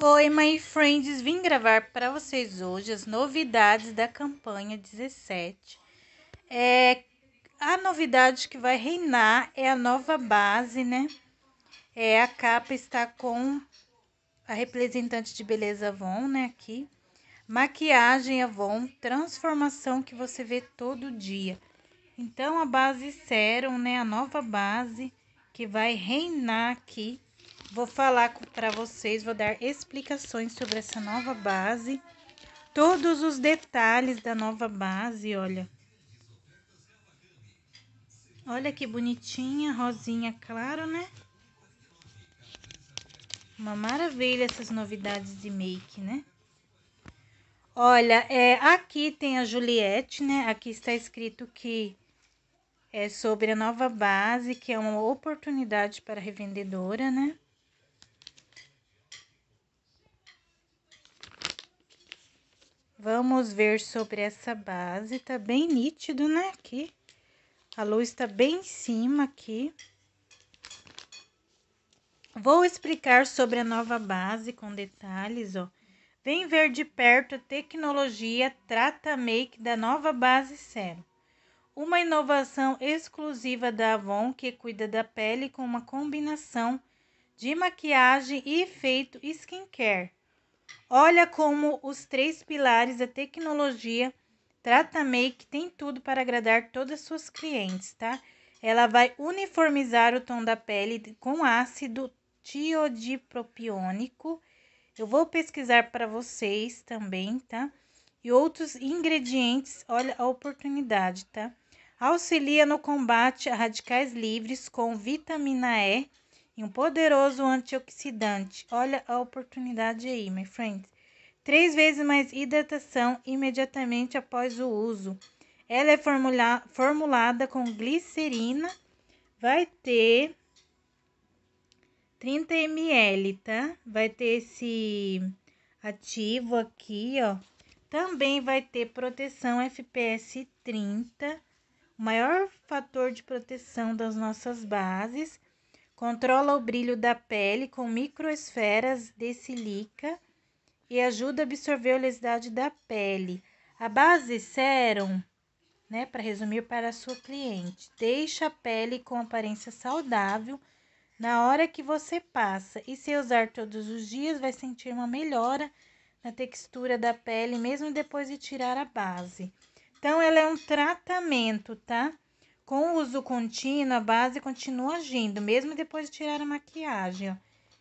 Oi, my friends, vim gravar para vocês hoje as novidades da campanha 17. É, a novidade que vai reinar é a nova base, né? É, a capa está com a representante de beleza Avon, né, aqui. Maquiagem Avon, transformação que você vê todo dia. Então a base Serum, né, a nova base que vai reinar aqui Vou falar para vocês, vou dar explicações sobre essa nova base. Todos os detalhes da nova base, olha. Olha que bonitinha, rosinha claro, né? Uma maravilha essas novidades de make, né? Olha, é, aqui tem a Juliette, né? Aqui está escrito que é sobre a nova base, que é uma oportunidade para a revendedora, né? Vamos ver sobre essa base, tá bem nítido, né, aqui. A luz tá bem em cima aqui. Vou explicar sobre a nova base com detalhes, ó. Vem ver de perto a tecnologia Trata Make da nova base Cero. Uma inovação exclusiva da Avon que cuida da pele com uma combinação de maquiagem e efeito skincare Olha como os três pilares da tecnologia Trata Make tem tudo para agradar todas suas clientes, tá? Ela vai uniformizar o tom da pele com ácido tiodipropiônico. Eu vou pesquisar para vocês também, tá? E outros ingredientes, olha a oportunidade, tá? Auxilia no combate a radicais livres com vitamina E e um poderoso antioxidante. Olha a oportunidade aí, my friends. Três vezes mais hidratação imediatamente após o uso. Ela é formula formulada com glicerina, vai ter 30 ml, tá? Vai ter esse ativo aqui, ó. Também vai ter proteção FPS 30, o maior fator de proteção das nossas bases Controla o brilho da pele com microesferas de silica e ajuda a absorver a oleosidade da pele. A base Serum, né, para resumir para a sua cliente, deixa a pele com aparência saudável na hora que você passa e se usar todos os dias vai sentir uma melhora na textura da pele mesmo depois de tirar a base. Então ela é um tratamento, tá? Com o uso contínuo, a base continua agindo, mesmo depois de tirar a maquiagem, ó.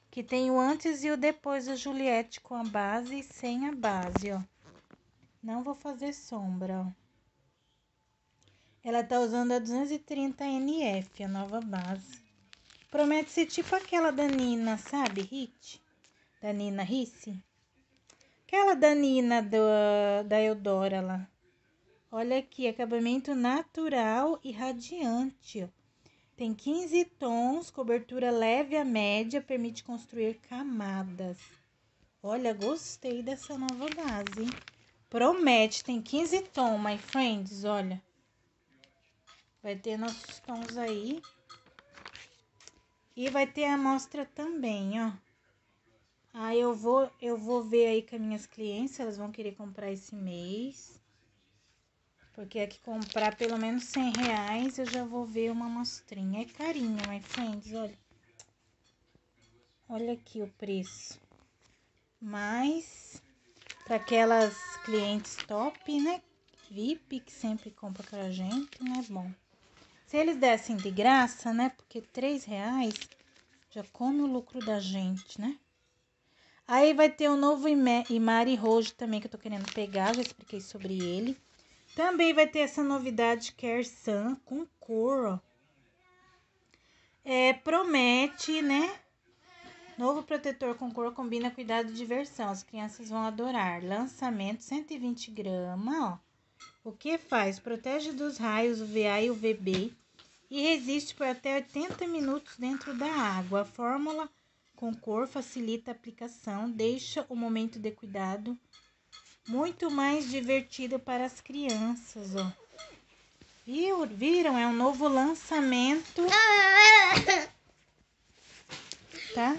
Que tem o antes e o depois da Juliette com a base e sem a base, ó. Não vou fazer sombra, ó. Ela tá usando a 230 NF, a nova base. Promete ser tipo aquela da Nina, sabe? Hit. Da Nina Risse. Aquela da Nina do, da Eudora lá. Olha aqui, acabamento natural e radiante. Tem 15 tons, cobertura leve a média, permite construir camadas. Olha, gostei dessa nova base, hein? Promete, tem 15 tons, my friends, olha. Vai ter nossos tons aí. E vai ter a amostra também, ó. Aí ah, eu vou, eu vou ver aí com as minhas clientes, elas vão querer comprar esse mês. Porque aqui comprar pelo menos 100 reais eu já vou ver uma amostrinha. É carinho, my friends, olha. Olha aqui o preço. Mas, para aquelas clientes top, né? VIP, que sempre compra para a gente, não é bom. Se eles dessem de graça, né? Porque 3 reais já come o lucro da gente, né? Aí vai ter o um novo Imari Rojo também que eu tô querendo pegar, já expliquei sobre ele. Também vai ter essa novidade Care Sun com cor. É, promete, né? Novo protetor com cor combina cuidado e diversão. As crianças vão adorar. Lançamento 120 gramas, ó. O que faz? Protege dos raios UVA e UVB e resiste por até 80 minutos dentro da água. A fórmula com cor facilita a aplicação, deixa o momento de cuidado muito mais divertido para as crianças, ó. Viu? Viram? É um novo lançamento. Tá?